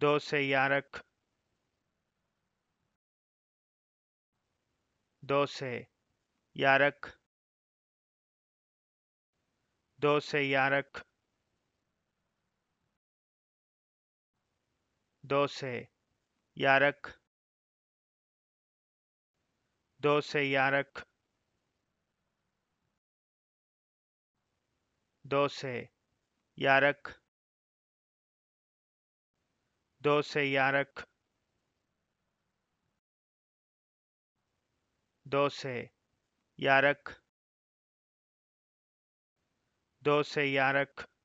दो से यारक दो से यारक दो से यारक दो से यारक दो से यारक दो से यारक दो से यारक दो से यारक दो से यारक